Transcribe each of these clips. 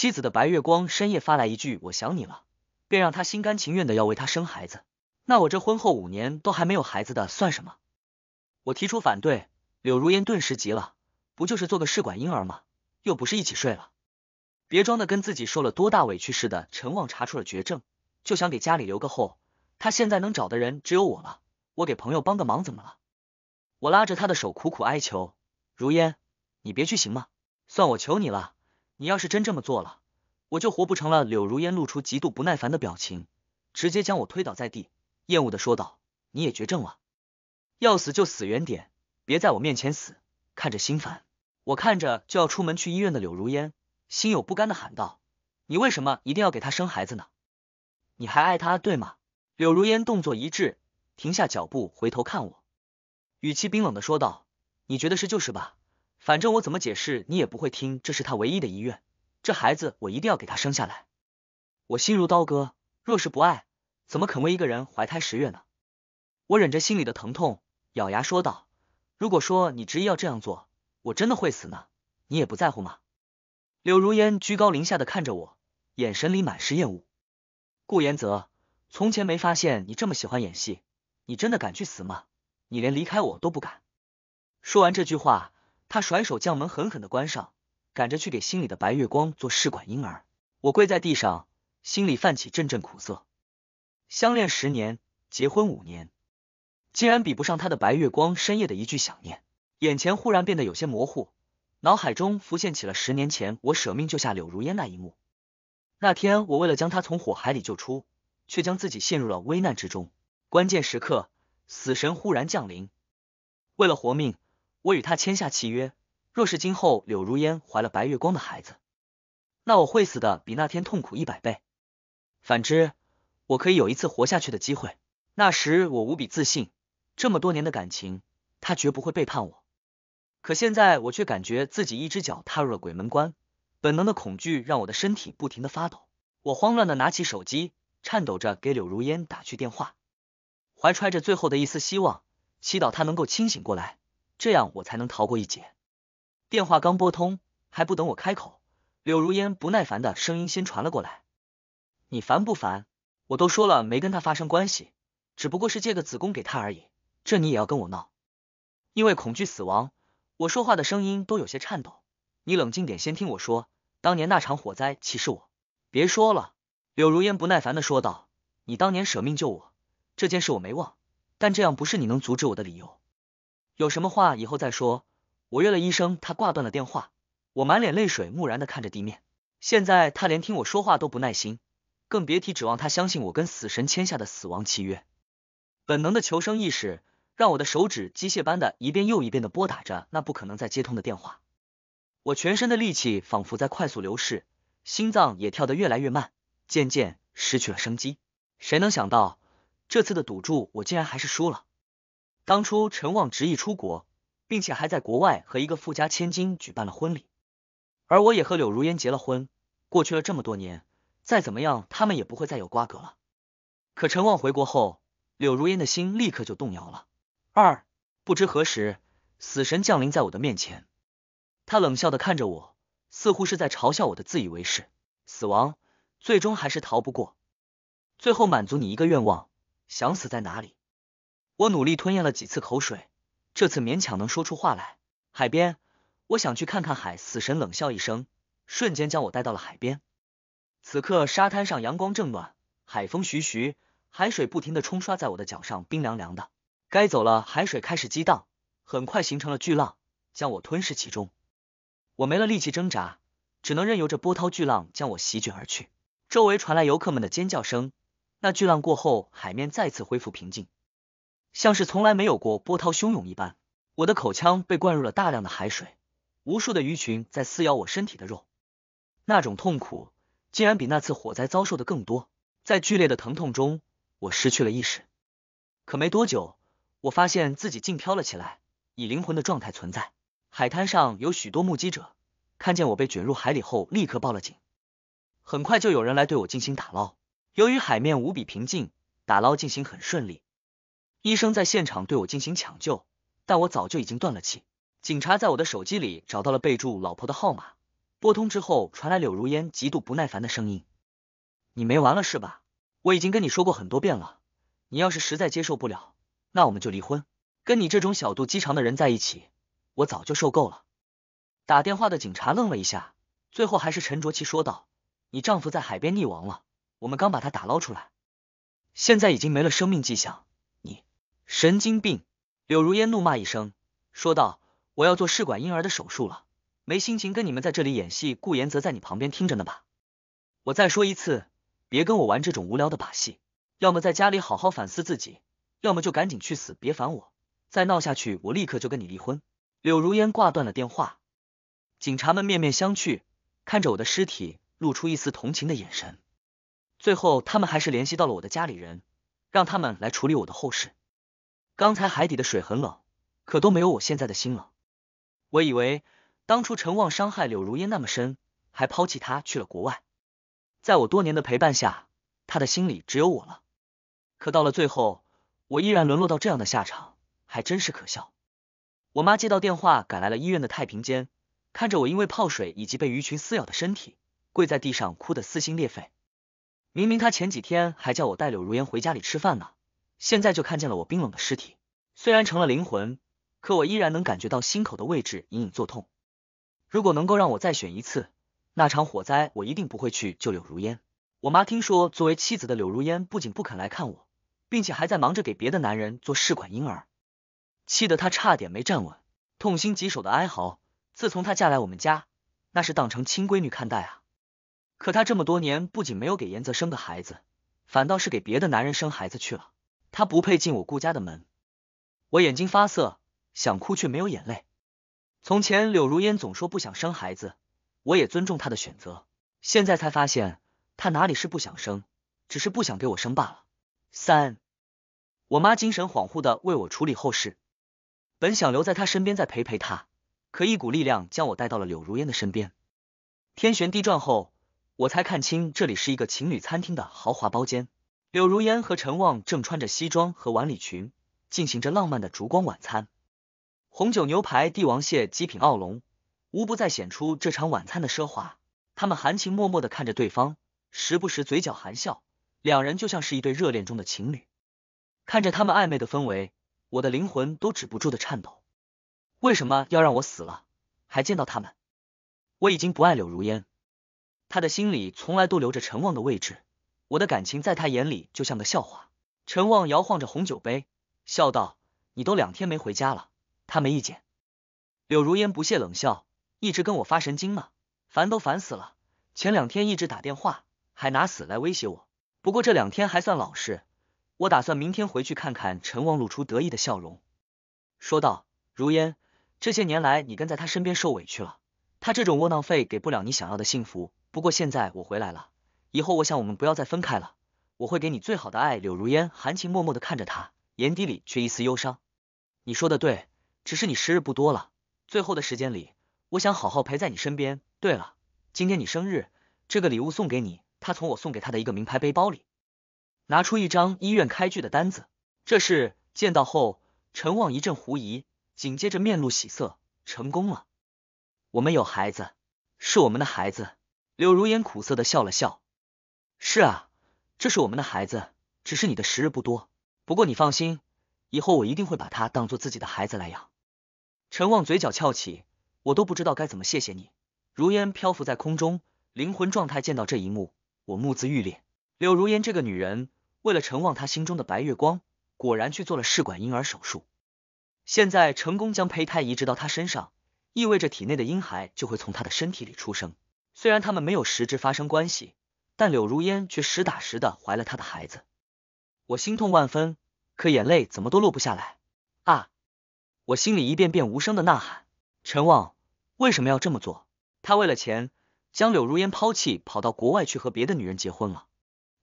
妻子的白月光深夜发来一句“我想你了”，便让他心甘情愿的要为他生孩子。那我这婚后五年都还没有孩子的算什么？我提出反对，柳如烟顿时急了。不就是做个试管婴儿吗？又不是一起睡了。别装的跟自己受了多大委屈似的。陈望查出了绝症，就想给家里留个后。他现在能找的人只有我了。我给朋友帮个忙怎么了？我拉着他的手苦苦哀求，如烟，你别去行吗？算我求你了。你要是真这么做了，我就活不成了。柳如烟露出极度不耐烦的表情，直接将我推倒在地，厌恶的说道：“你也绝症了，要死就死远点，别在我面前死，看着心烦。”我看着就要出门去医院的柳如烟，心有不甘的喊道：“你为什么一定要给他生孩子呢？你还爱他对吗？”柳如烟动作一滞，停下脚步，回头看我，语气冰冷的说道：“你觉得是就是吧。”反正我怎么解释你也不会听，这是他唯一的遗愿。这孩子我一定要给他生下来。我心如刀割，若是不爱，怎么肯为一个人怀胎十月呢？我忍着心里的疼痛，咬牙说道：“如果说你执意要这样做，我真的会死呢？你也不在乎吗？”柳如烟居高临下的看着我，眼神里满是厌恶。顾言泽，从前没发现你这么喜欢演戏。你真的敢去死吗？你连离开我都不敢。说完这句话。他甩手将门狠狠的关上，赶着去给心里的白月光做试管婴儿。我跪在地上，心里泛起阵阵苦涩。相恋十年，结婚五年，竟然比不上他的白月光深夜的一句想念。眼前忽然变得有些模糊，脑海中浮现起了十年前我舍命救下柳如烟那一幕。那天我为了将他从火海里救出，却将自己陷入了危难之中。关键时刻，死神忽然降临，为了活命。我与他签下契约，若是今后柳如烟怀了白月光的孩子，那我会死的比那天痛苦一百倍。反之，我可以有一次活下去的机会。那时我无比自信，这么多年的感情，他绝不会背叛我。可现在，我却感觉自己一只脚踏入了鬼门关，本能的恐惧让我的身体不停的发抖。我慌乱的拿起手机，颤抖着给柳如烟打去电话，怀揣着最后的一丝希望，祈祷他能够清醒过来。这样我才能逃过一劫。电话刚拨通，还不等我开口，柳如烟不耐烦的声音先传了过来：“你烦不烦？我都说了没跟他发生关系，只不过是借个子宫给他而已，这你也要跟我闹？”因为恐惧死亡，我说话的声音都有些颤抖。你冷静点，先听我说。当年那场火灾，其实我……别说了。”柳如烟不耐烦的说道：“你当年舍命救我，这件事我没忘，但这样不是你能阻止我的理由。”有什么话以后再说。我约了医生，他挂断了电话。我满脸泪水，木然的看着地面。现在他连听我说话都不耐心，更别提指望他相信我跟死神签下的死亡契约。本能的求生意识让我的手指机械般的一遍又一遍的拨打着那不可能再接通的电话。我全身的力气仿佛在快速流逝，心脏也跳得越来越慢，渐渐失去了生机。谁能想到，这次的赌注我竟然还是输了。当初陈望执意出国，并且还在国外和一个富家千金举办了婚礼，而我也和柳如烟结了婚。过去了这么多年，再怎么样，他们也不会再有瓜葛了。可陈望回国后，柳如烟的心立刻就动摇了。二不知何时，死神降临在我的面前，他冷笑的看着我，似乎是在嘲笑我的自以为是。死亡最终还是逃不过，最后满足你一个愿望，想死在哪里？我努力吞咽了几次口水，这次勉强能说出话来。海边，我想去看看海。死神冷笑一声，瞬间将我带到了海边。此刻沙滩上阳光正暖，海风徐徐，海水不停的冲刷在我的脚上，冰凉凉的。该走了，海水开始激荡，很快形成了巨浪，将我吞噬其中。我没了力气挣扎，只能任由着波涛巨浪将我席卷而去。周围传来游客们的尖叫声。那巨浪过后，海面再次恢复平静。像是从来没有过波涛汹涌一般，我的口腔被灌入了大量的海水，无数的鱼群在撕咬我身体的肉，那种痛苦竟然比那次火灾遭受的更多。在剧烈的疼痛中，我失去了意识。可没多久，我发现自己竟飘了起来，以灵魂的状态存在。海滩上有许多目击者，看见我被卷入海里后，立刻报了警。很快就有人来对我进行打捞。由于海面无比平静，打捞进行很顺利。医生在现场对我进行抢救，但我早就已经断了气。警察在我的手机里找到了备注“老婆”的号码，拨通之后传来柳如烟极度不耐烦的声音：“你没完了是吧？我已经跟你说过很多遍了，你要是实在接受不了，那我们就离婚。跟你这种小肚鸡肠的人在一起，我早就受够了。”打电话的警察愣了一下，最后还是沉着气说道：“你丈夫在海边溺亡了，我们刚把他打捞出来，现在已经没了生命迹象。”神经病！柳如烟怒骂一声，说道：“我要做试管婴儿的手术了，没心情跟你们在这里演戏。”顾言则在你旁边听着呢吧？我再说一次，别跟我玩这种无聊的把戏，要么在家里好好反思自己，要么就赶紧去死，别烦我！再闹下去，我立刻就跟你离婚。”柳如烟挂断了电话，警察们面面相觑，看着我的尸体，露出一丝同情的眼神。最后，他们还是联系到了我的家里人，让他们来处理我的后事。刚才海底的水很冷，可都没有我现在的心冷。我以为当初陈旺伤害柳如烟那么深，还抛弃她去了国外，在我多年的陪伴下，他的心里只有我了。可到了最后，我依然沦落到这样的下场，还真是可笑。我妈接到电话赶来了医院的太平间，看着我因为泡水以及被鱼群撕咬的身体，跪在地上哭得撕心裂肺。明明她前几天还叫我带柳如烟回家里吃饭呢。现在就看见了我冰冷的尸体，虽然成了灵魂，可我依然能感觉到心口的位置隐隐作痛。如果能够让我再选一次，那场火灾我一定不会去救柳如烟。我妈听说，作为妻子的柳如烟不仅不肯来看我，并且还在忙着给别的男人做试管婴儿，气得她差点没站稳，痛心疾首的哀嚎。自从她嫁来我们家，那是当成亲闺女看待啊。可她这么多年不仅没有给严泽生个孩子，反倒是给别的男人生孩子去了。他不配进我顾家的门，我眼睛发涩，想哭却没有眼泪。从前柳如烟总说不想生孩子，我也尊重她的选择。现在才发现，她哪里是不想生，只是不想给我生罢了。三，我妈精神恍惚的为我处理后事，本想留在她身边再陪陪她，可一股力量将我带到了柳如烟的身边。天旋地转后，我才看清这里是一个情侣餐厅的豪华包间。柳如烟和陈望正穿着西装和晚礼裙，进行着浪漫的烛光晚餐，红酒、牛排、帝王蟹、极品澳龙，无不再显出这场晚餐的奢华。他们含情脉脉的看着对方，时不时嘴角含笑，两人就像是一对热恋中的情侣。看着他们暧昧的氛围，我的灵魂都止不住的颤抖。为什么要让我死了还见到他们？我已经不爱柳如烟，他的心里从来都留着陈望的位置。我的感情在他眼里就像个笑话。陈望摇晃着红酒杯，笑道：“你都两天没回家了，他没意见。”柳如烟不屑冷笑：“一直跟我发神经呢，烦都烦死了！前两天一直打电话，还拿死来威胁我。不过这两天还算老实。我打算明天回去看看。”陈望露出得意的笑容，说道：“如烟，这些年来你跟在他身边受委屈了。他这种窝囊废给不了你想要的幸福。不过现在我回来了。”以后我想我们不要再分开了，我会给你最好的爱。柳如烟含情脉脉的看着他，眼底里却一丝忧伤。你说的对，只是你时日不多了。最后的时间里，我想好好陪在你身边。对了，今天你生日，这个礼物送给你。他从我送给他的一个名牌背包里拿出一张医院开具的单子。这是见到后，陈望一阵狐疑，紧接着面露喜色，成功了。我们有孩子，是我们的孩子。柳如烟苦涩的笑了笑。是啊，这是我们的孩子，只是你的时日不多。不过你放心，以后我一定会把他当做自己的孩子来养。陈望嘴角翘起，我都不知道该怎么谢谢你。如烟漂浮在空中，灵魂状态见到这一幕，我目眦欲裂。柳如烟这个女人，为了陈望他心中的白月光，果然去做了试管婴儿手术，现在成功将胚胎移植到她身上，意味着体内的婴孩就会从她的身体里出生。虽然他们没有实质发生关系。但柳如烟却实打实的怀了他的孩子，我心痛万分，可眼泪怎么都落不下来啊！我心里一遍遍无声的呐喊：陈望为什么要这么做？他为了钱将柳如烟抛弃，跑到国外去和别的女人结婚了。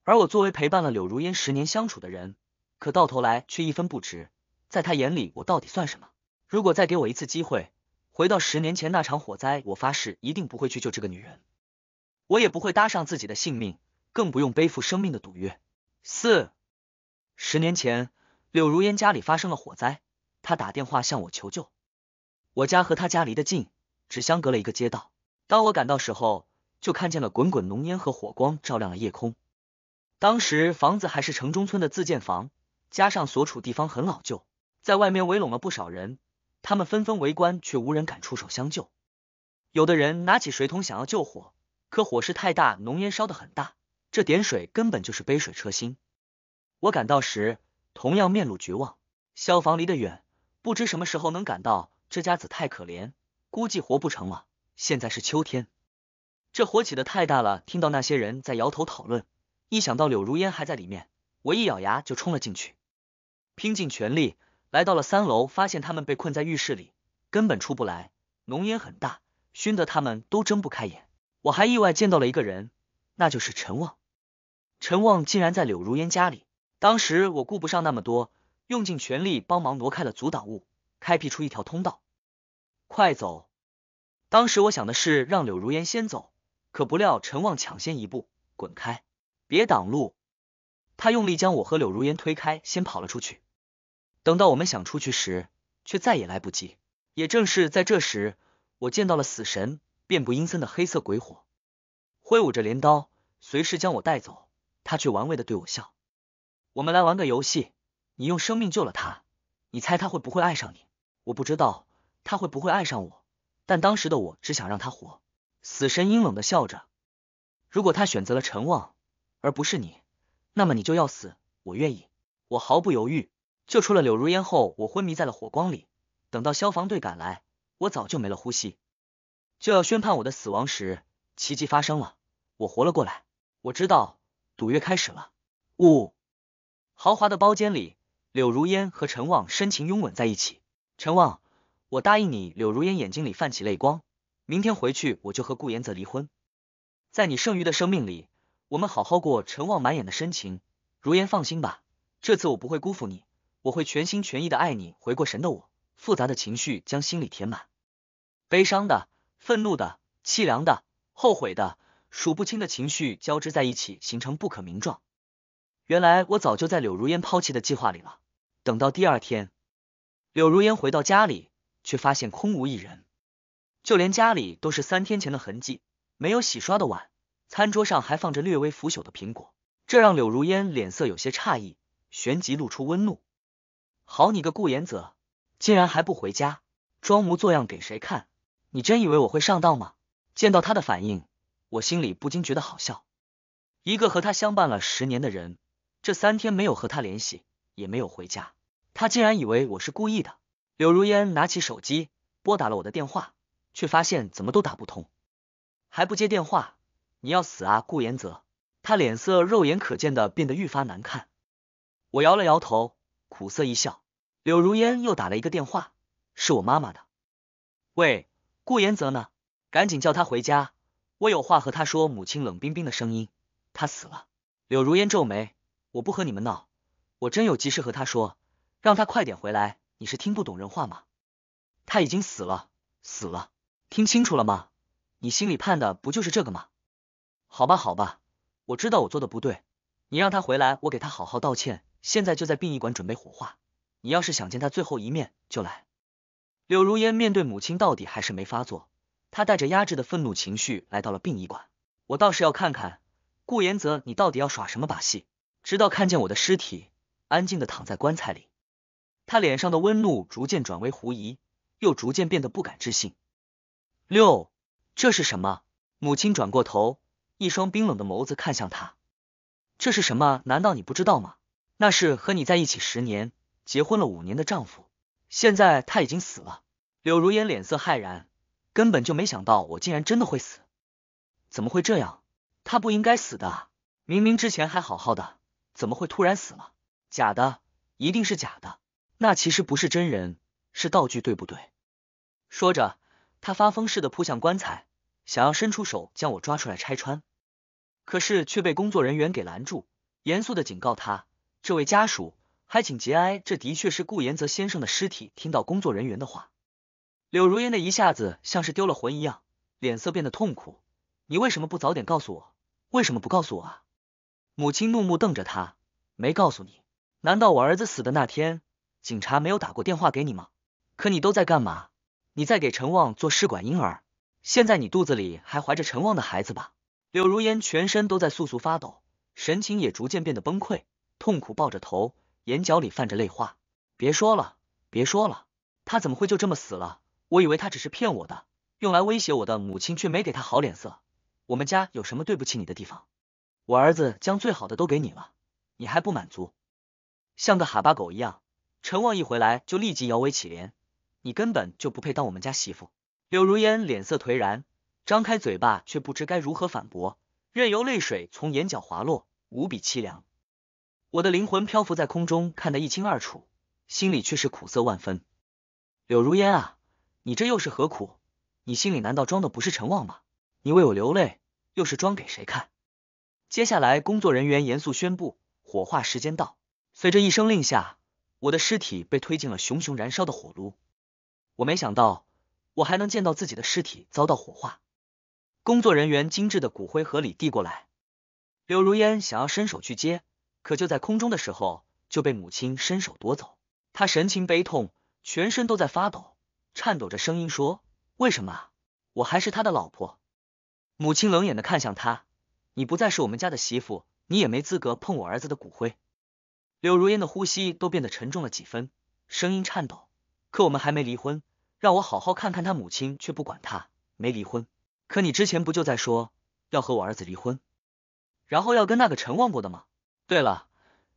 而我作为陪伴了柳如烟十年相处的人，可到头来却一分不值，在他眼里我到底算什么？如果再给我一次机会，回到十年前那场火灾，我发誓一定不会去救这个女人。我也不会搭上自己的性命，更不用背负生命的赌约。四十年前，柳如烟家里发生了火灾，她打电话向我求救。我家和她家离得近，只相隔了一个街道。当我赶到时候，就看见了滚滚浓烟和火光，照亮了夜空。当时房子还是城中村的自建房，加上所处地方很老旧，在外面围拢了不少人，他们纷纷围观，却无人敢出手相救。有的人拿起水桶想要救火。可火势太大，浓烟烧得很大，这点水根本就是杯水车薪。我赶到时，同样面露绝望，消防离得远，不知什么时候能赶到。这家子太可怜，估计活不成了。现在是秋天，这火起的太大了。听到那些人在摇头讨论，一想到柳如烟还在里面，我一咬牙就冲了进去，拼尽全力来到了三楼，发现他们被困在浴室里，根本出不来。浓烟很大，熏得他们都睁不开眼。我还意外见到了一个人，那就是陈望。陈望竟然在柳如烟家里。当时我顾不上那么多，用尽全力帮忙挪开了阻挡物，开辟出一条通道，快走！当时我想的是让柳如烟先走，可不料陈望抢先一步，滚开，别挡路！他用力将我和柳如烟推开，先跑了出去。等到我们想出去时，却再也来不及。也正是在这时，我见到了死神。遍布阴森的黑色鬼火，挥舞着镰刀，随时将我带走。他却玩味的对我笑：“我们来玩个游戏，你用生命救了他，你猜他会不会爱上你？”我不知道他会不会爱上我，但当时的我只想让他活。死神阴冷的笑着：“如果他选择了陈望而不是你，那么你就要死。”我愿意，我毫不犹豫。救出了柳如烟后，我昏迷在了火光里。等到消防队赶来，我早就没了呼吸。就要宣判我的死亡时，奇迹发生了，我活了过来。我知道赌约开始了。呜，豪华的包间里，柳如烟和陈望深情拥吻在一起。陈望，我答应你。柳如烟眼睛里泛起泪光，明天回去我就和顾言泽离婚，在你剩余的生命里，我们好好过。陈望满眼的深情，如烟，放心吧，这次我不会辜负你，我会全心全意的爱你。回过神的我，复杂的情绪将心里填满，悲伤的。愤怒的、凄凉的、后悔的，数不清的情绪交织在一起，形成不可名状。原来我早就在柳如烟抛弃的计划里了。等到第二天，柳如烟回到家里，却发现空无一人，就连家里都是三天前的痕迹，没有洗刷的碗，餐桌上还放着略微腐朽的苹果，这让柳如烟脸色有些诧异，旋即露出温怒：“好你个顾言泽，竟然还不回家，装模作样给谁看？”你真以为我会上当吗？见到他的反应，我心里不禁觉得好笑。一个和他相伴了十年的人，这三天没有和他联系，也没有回家，他竟然以为我是故意的。柳如烟拿起手机拨打了我的电话，却发现怎么都打不通，还不接电话，你要死啊！顾言泽，他脸色肉眼可见的变得愈发难看。我摇了摇头，苦涩一笑。柳如烟又打了一个电话，是我妈妈的。喂。顾言泽呢？赶紧叫他回家，我有话和他说。母亲冷冰冰的声音，他死了。柳如烟皱眉，我不和你们闹，我真有急事和他说，让他快点回来。你是听不懂人话吗？他已经死了，死了，听清楚了吗？你心里盼的不就是这个吗？好吧，好吧，我知道我做的不对，你让他回来，我给他好好道歉。现在就在殡仪馆准备火化，你要是想见他最后一面，就来。柳如烟面对母亲，到底还是没发作。她带着压制的愤怒情绪来到了殡仪馆。我倒是要看看，顾延泽，你到底要耍什么把戏？直到看见我的尸体安静的躺在棺材里，他脸上的温怒逐渐转为狐疑，又逐渐变得不敢置信。六，这是什么？母亲转过头，一双冰冷的眸子看向他。这是什么？难道你不知道吗？那是和你在一起十年，结婚了五年的丈夫。现在他已经死了，柳如烟脸色骇然，根本就没想到我竟然真的会死，怎么会这样？他不应该死的，明明之前还好好的，怎么会突然死了？假的，一定是假的，那其实不是真人，是道具，对不对？说着，他发疯似的扑向棺材，想要伸出手将我抓出来拆穿，可是却被工作人员给拦住，严肃的警告他：这位家属。还请节哀，这的确是顾言泽先生的尸体。听到工作人员的话，柳如烟的一下子像是丢了魂一样，脸色变得痛苦。你为什么不早点告诉我？为什么不告诉我？啊？母亲怒目瞪着他，没告诉你？难道我儿子死的那天，警察没有打过电话给你吗？可你都在干嘛？你在给陈旺做试管婴儿，现在你肚子里还怀着陈旺的孩子吧？柳如烟全身都在簌簌发抖，神情也逐渐变得崩溃，痛苦抱着头。眼角里泛着泪花，别说了，别说了，他怎么会就这么死了？我以为他只是骗我的，用来威胁我的母亲，却没给他好脸色。我们家有什么对不起你的地方？我儿子将最好的都给你了，你还不满足，像个哈巴狗一样。陈旺一回来就立即摇尾乞怜，你根本就不配当我们家媳妇。柳如烟脸色颓然，张开嘴巴却不知该如何反驳，任由泪水从眼角滑落，无比凄凉。我的灵魂漂浮在空中，看得一清二楚，心里却是苦涩万分。柳如烟啊，你这又是何苦？你心里难道装的不是陈旺吗？你为我流泪，又是装给谁看？接下来，工作人员严肃宣布，火化时间到。随着一声令下，我的尸体被推进了熊熊燃烧的火炉。我没想到，我还能见到自己的尸体遭到火化。工作人员精致的骨灰盒里递过来，柳如烟想要伸手去接。可就在空中的时候，就被母亲伸手夺走。他神情悲痛，全身都在发抖，颤抖着声音说：“为什么？我还是他的老婆。”母亲冷眼的看向他：“你不再是我们家的媳妇，你也没资格碰我儿子的骨灰。”柳如烟的呼吸都变得沉重了几分，声音颤抖。可我们还没离婚，让我好好看看他。母亲却不管他，没离婚。可你之前不就在说要和我儿子离婚，然后要跟那个陈望过的吗？对了，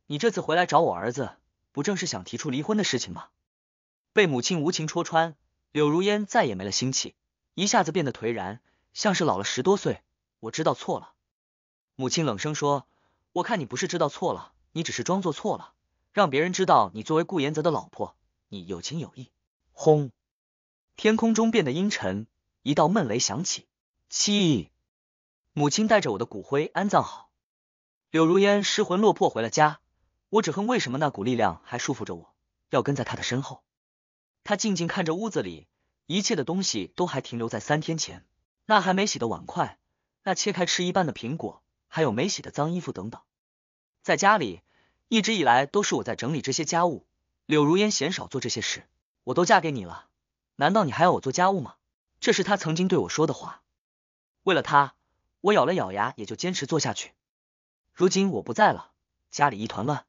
你这次回来找我儿子，不正是想提出离婚的事情吗？被母亲无情戳穿，柳如烟再也没了心气，一下子变得颓然，像是老了十多岁。我知道错了。母亲冷声说：“我看你不是知道错了，你只是装作错了，让别人知道你作为顾言泽的老婆，你有情有义。”轰，天空中变得阴沉，一道闷雷响起。七，母亲带着我的骨灰安葬好。柳如烟失魂落魄回了家，我只恨为什么那股力量还束缚着我，要跟在他的身后。他静静看着屋子里一切的东西都还停留在三天前，那还没洗的碗筷，那切开吃一半的苹果，还有没洗的脏衣服等等。在家里一直以来都是我在整理这些家务，柳如烟嫌少做这些事。我都嫁给你了，难道你还要我做家务吗？这是他曾经对我说的话。为了他，我咬了咬牙，也就坚持做下去。如今我不在了，家里一团乱。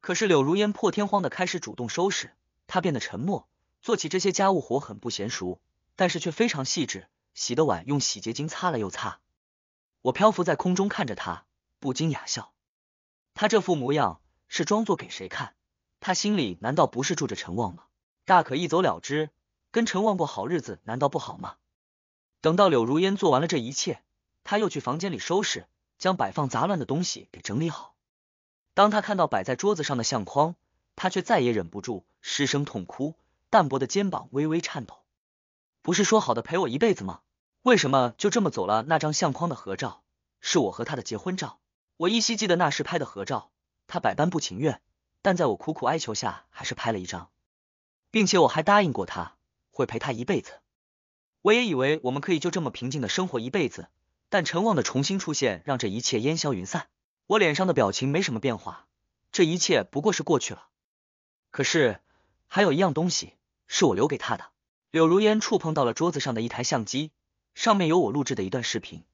可是柳如烟破天荒的开始主动收拾，她变得沉默，做起这些家务活很不娴熟，但是却非常细致。洗的碗用洗洁精擦了又擦。我漂浮在空中看着他，不禁哑笑。他这副模样是装作给谁看？他心里难道不是住着陈望吗？大可一走了之，跟陈望过好日子，难道不好吗？等到柳如烟做完了这一切，他又去房间里收拾。将摆放杂乱的东西给整理好。当他看到摆在桌子上的相框，他却再也忍不住失声痛哭，淡薄的肩膀微微颤抖。不是说好的陪我一辈子吗？为什么就这么走了？那张相框的合照是我和他的结婚照，我依稀记得那时拍的合照，他百般不情愿，但在我苦苦哀求下还是拍了一张，并且我还答应过他会陪他一辈子。我也以为我们可以就这么平静的生活一辈子。但陈旺的重新出现让这一切烟消云散。我脸上的表情没什么变化，这一切不过是过去了。可是还有一样东西是我留给他的。柳如烟触碰到了桌子上的一台相机，上面有我录制的一段视频。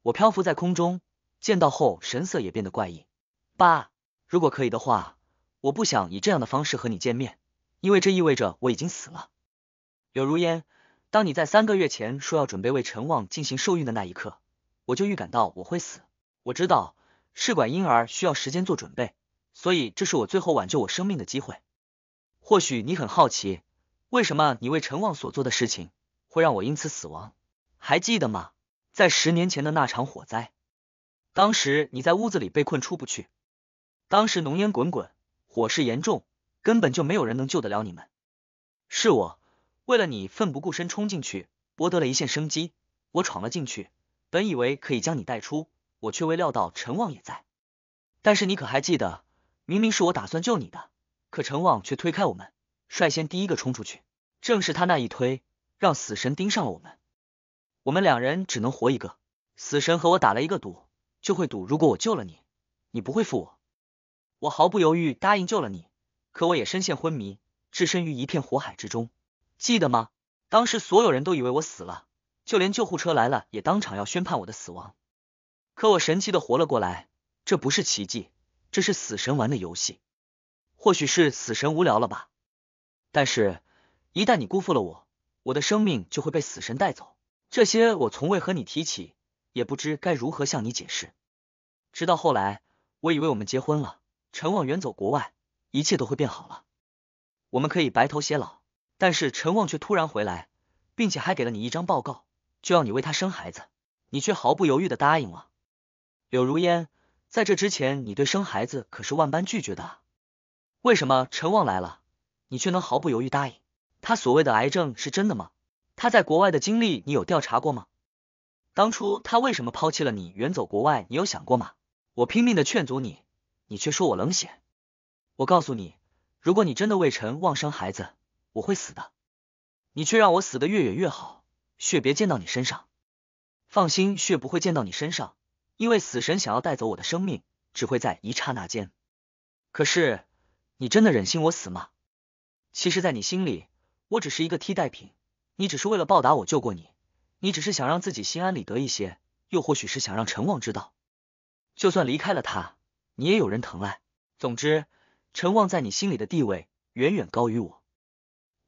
我漂浮在空中，见到后神色也变得怪异。爸，如果可以的话，我不想以这样的方式和你见面，因为这意味着我已经死了。柳如烟。当你在三个月前说要准备为陈旺进行受孕的那一刻，我就预感到我会死。我知道试管婴儿需要时间做准备，所以这是我最后挽救我生命的机会。或许你很好奇，为什么你为陈旺所做的事情会让我因此死亡？还记得吗？在十年前的那场火灾，当时你在屋子里被困出不去，当时浓烟滚滚，火势严重，根本就没有人能救得了你们。是我。为了你奋不顾身冲进去，博得了一线生机。我闯了进去，本以为可以将你带出，我却未料到陈旺也在。但是你可还记得，明明是我打算救你的，可陈旺却推开我们，率先第一个冲出去。正是他那一推，让死神盯上了我们。我们两人只能活一个。死神和我打了一个赌，就会赌如果我救了你，你不会负我。我毫不犹豫答应救了你，可我也深陷昏迷，置身于一片火海之中。记得吗？当时所有人都以为我死了，就连救护车来了也当场要宣判我的死亡。可我神奇的活了过来，这不是奇迹，这是死神玩的游戏。或许是死神无聊了吧。但是，一旦你辜负了我，我的生命就会被死神带走。这些我从未和你提起，也不知该如何向你解释。直到后来，我以为我们结婚了，陈望远走国外，一切都会变好了，我们可以白头偕老。但是陈望却突然回来，并且还给了你一张报告，就要你为他生孩子，你却毫不犹豫的答应了。柳如烟，在这之前，你对生孩子可是万般拒绝的，为什么陈望来了，你却能毫不犹豫答应？他所谓的癌症是真的吗？他在国外的经历你有调查过吗？当初他为什么抛弃了你，远走国外？你有想过吗？我拼命的劝阻你，你却说我冷血。我告诉你，如果你真的为陈望生孩子。我会死的，你却让我死的越远越好，血别溅到你身上。放心，血不会溅到你身上，因为死神想要带走我的生命，只会在一刹那间。可是，你真的忍心我死吗？其实，在你心里，我只是一个替代品，你只是为了报答我救过你，你只是想让自己心安理得一些，又或许是想让陈旺知道，就算离开了他，你也有人疼爱。总之，陈旺在你心里的地位远远高于我。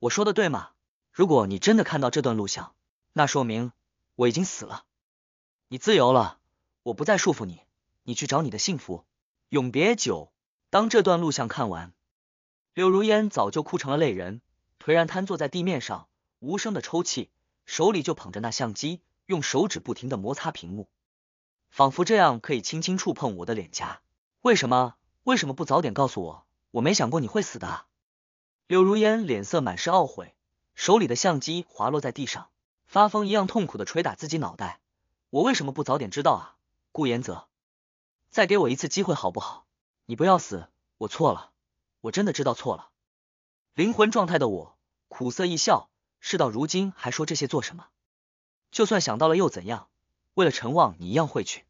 我说的对吗？如果你真的看到这段录像，那说明我已经死了，你自由了，我不再束缚你，你去找你的幸福。永别久。当这段录像看完，柳如烟早就哭成了泪人，颓然瘫坐在地面上，无声的抽泣，手里就捧着那相机，用手指不停的摩擦屏幕，仿佛这样可以轻轻触碰我的脸颊。为什么？为什么不早点告诉我？我没想过你会死的。柳如烟脸色满是懊悔，手里的相机滑落在地上，发疯一样痛苦的捶打自己脑袋。我为什么不早点知道啊？顾言泽，再给我一次机会好不好？你不要死，我错了，我真的知道错了。灵魂状态的我苦涩一笑，事到如今还说这些做什么？就算想到了又怎样？为了陈望，你一样会去。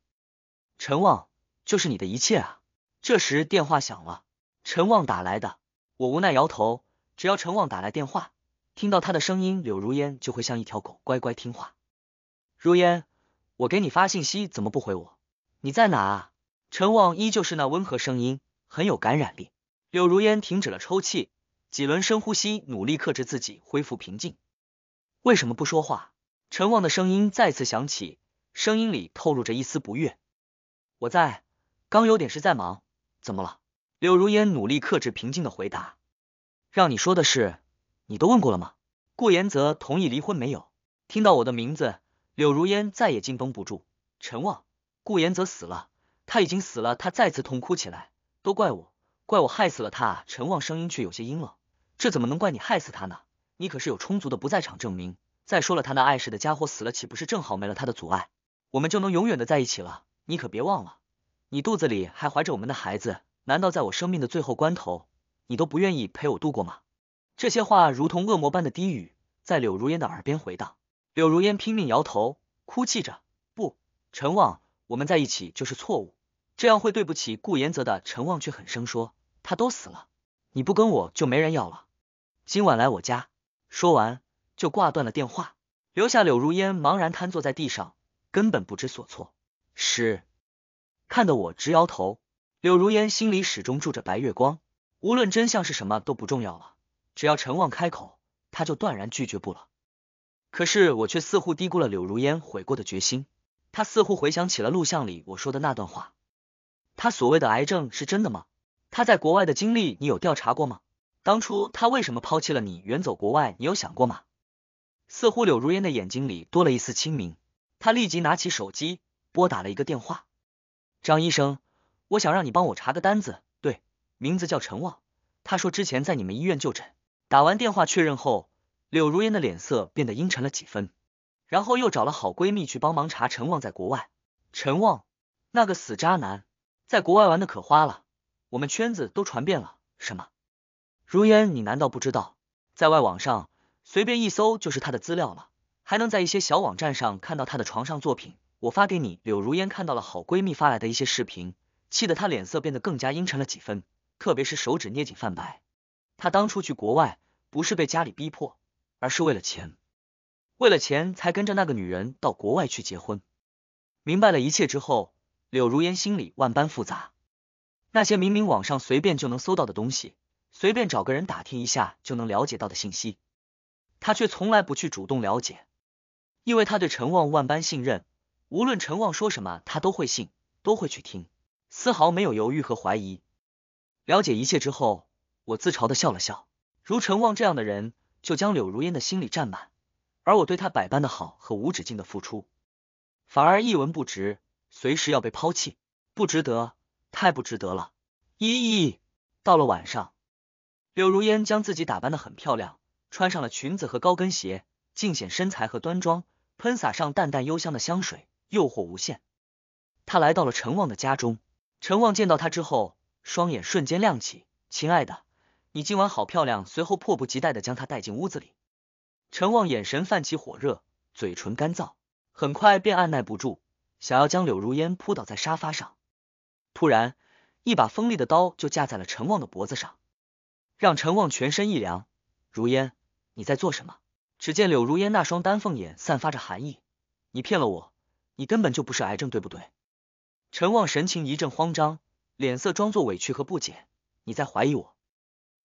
陈望就是你的一切啊。这时电话响了，陈望打来的，我无奈摇头。只要陈望打来电话，听到他的声音，柳如烟就会像一条狗乖乖听话。如烟，我给你发信息，怎么不回我？你在哪？啊？陈望依旧是那温和声音，很有感染力。柳如烟停止了抽泣，几轮深呼吸，努力克制自己，恢复平静。为什么不说话？陈望的声音再次响起，声音里透露着一丝不悦。我在，刚有点事在忙。怎么了？柳如烟努力克制，平静的回答。让你说的是，你都问过了吗？顾言泽同意离婚没有？听到我的名字，柳如烟再也禁绷不住。陈望，顾言泽死了，他已经死了。他再次痛哭起来，都怪我，怪我害死了他。陈望声音却有些阴冷，这怎么能怪你害死他呢？你可是有充足的不在场证明。再说了，他那碍事的家伙死了，岂不是正好没了他的阻碍，我们就能永远的在一起了？你可别忘了，你肚子里还怀着我们的孩子，难道在我生命的最后关头？你都不愿意陪我度过吗？这些话如同恶魔般的低语，在柳如烟的耳边回荡。柳如烟拼命摇头，哭泣着：“不，陈望，我们在一起就是错误，这样会对不起顾言泽的。”陈望却很生说：“他都死了，你不跟我就没人要了。”今晚来我家。说完就挂断了电话，留下柳如烟茫然瘫坐在地上，根本不知所措。是看得我直摇头。柳如烟心里始终住着白月光。无论真相是什么都不重要了，只要陈旺开口，他就断然拒绝不了。可是我却似乎低估了柳如烟悔过的决心，他似乎回想起了录像里我说的那段话。他所谓的癌症是真的吗？他在国外的经历你有调查过吗？当初他为什么抛弃了你远走国外？你有想过吗？似乎柳如烟的眼睛里多了一丝清明，他立即拿起手机拨打了一个电话。张医生，我想让你帮我查个单子。名字叫陈望，他说之前在你们医院就诊。打完电话确认后，柳如烟的脸色变得阴沉了几分，然后又找了好闺蜜去帮忙查陈望在国外。陈望那个死渣男，在国外玩的可花了，我们圈子都传遍了。什么？如烟，你难道不知道，在外网上随便一搜就是他的资料了，还能在一些小网站上看到他的床上作品。我发给你。柳如烟看到了好闺蜜发来的一些视频，气得她脸色变得更加阴沉了几分。特别是手指捏紧泛白，他当初去国外不是被家里逼迫，而是为了钱，为了钱才跟着那个女人到国外去结婚。明白了一切之后，柳如烟心里万般复杂。那些明明网上随便就能搜到的东西，随便找个人打听一下就能了解到的信息，他却从来不去主动了解，因为他对陈旺万般信任，无论陈旺说什么，他都会信，都会去听，丝毫没有犹豫和怀疑。了解一切之后，我自嘲的笑了笑。如陈望这样的人，就将柳如烟的心里占满，而我对他百般的好和无止境的付出，反而一文不值，随时要被抛弃，不值得，太不值得了。一亿到了晚上，柳如烟将自己打扮的很漂亮，穿上了裙子和高跟鞋，尽显身材和端庄，喷洒上淡淡幽香的香水，诱惑无限。她来到了陈望的家中，陈望见到她之后。双眼瞬间亮起，亲爱的，你今晚好漂亮。随后迫不及待的将她带进屋子里。陈望眼神泛起火热，嘴唇干燥，很快便按耐不住，想要将柳如烟扑倒在沙发上。突然，一把锋利的刀就架在了陈望的脖子上，让陈望全身一凉。如烟，你在做什么？只见柳如烟那双丹凤眼散发着寒意，你骗了我，你根本就不是癌症，对不对？陈望神情一阵慌张。脸色装作委屈和不解，你在怀疑我？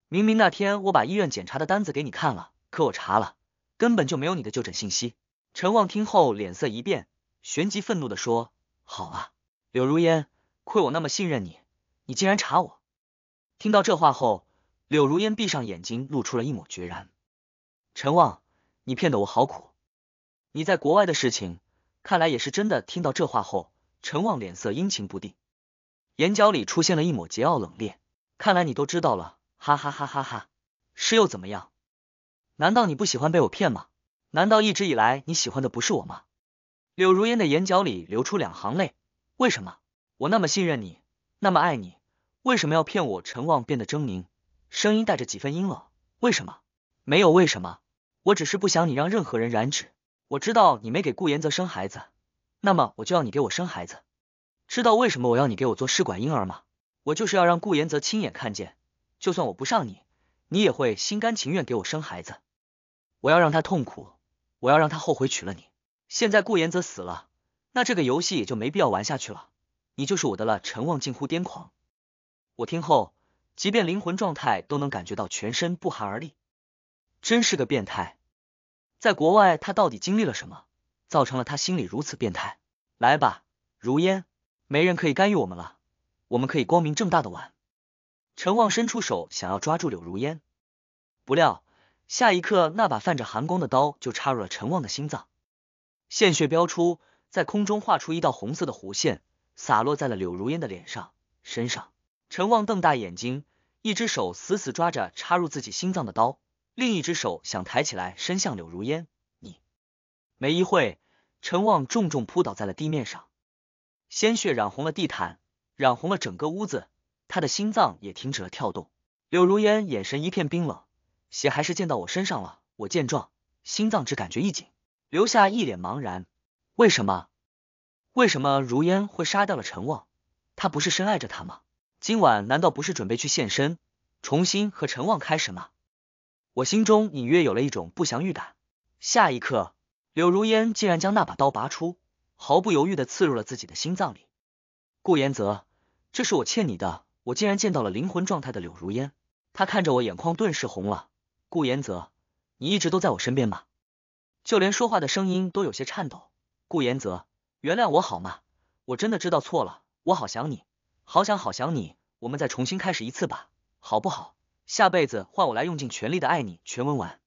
明明那天我把医院检查的单子给你看了，可我查了，根本就没有你的就诊信息。陈望听后脸色一变，旋即愤怒的说：“好啊，柳如烟，亏我那么信任你，你竟然查我！”听到这话后，柳如烟闭上眼睛，露出了一抹决然。陈望，你骗得我好苦！你在国外的事情，看来也是真的。听到这话后，陈望脸色阴晴不定。眼角里出现了一抹桀骜冷冽，看来你都知道了，哈哈哈哈哈，是又怎么样？难道你不喜欢被我骗吗？难道一直以来你喜欢的不是我吗？柳如烟的眼角里流出两行泪，为什么？我那么信任你，那么爱你，为什么要骗我？陈望变得狰狞，声音带着几分阴冷，为什么？没有为什么，我只是不想你让任何人染指。我知道你没给顾言泽生孩子，那么我就要你给我生孩子。知道为什么我要你给我做试管婴儿吗？我就是要让顾言泽亲眼看见，就算我不上你，你也会心甘情愿给我生孩子。我要让他痛苦，我要让他后悔娶了你。现在顾言泽死了，那这个游戏也就没必要玩下去了。你就是我的了，陈望近乎癫狂。我听后，即便灵魂状态都能感觉到全身不寒而栗，真是个变态。在国外，他到底经历了什么，造成了他心里如此变态？来吧，如烟。没人可以干预我们了，我们可以光明正大的玩。陈望伸出手想要抓住柳如烟，不料下一刻，那把泛着寒光的刀就插入了陈望的心脏，鲜血飙出，在空中画出一道红色的弧线，洒落在了柳如烟的脸上、身上。陈望瞪大眼睛，一只手死死抓着插入自己心脏的刀，另一只手想抬起来伸向柳如烟。你没一会，陈望重重扑倒在了地面上。鲜血染红了地毯，染红了整个屋子，他的心脏也停止了跳动。柳如烟眼神一片冰冷，血还是溅到我身上了。我见状，心脏只感觉一紧，留下一脸茫然。为什么？为什么如烟会杀掉了陈望？他不是深爱着他吗？今晚难道不是准备去献身，重新和陈望开始吗？我心中隐约有了一种不祥预感。下一刻，柳如烟竟然将那把刀拔出。毫不犹豫地刺入了自己的心脏里。顾言泽，这是我欠你的。我竟然见到了灵魂状态的柳如烟，她看着我，眼眶顿时红了。顾言泽，你一直都在我身边吗？就连说话的声音都有些颤抖。顾言泽，原谅我好吗？我真的知道错了。我好想你，好想，好想你。我们再重新开始一次吧，好不好？下辈子换我来用尽全力的爱你。全文完。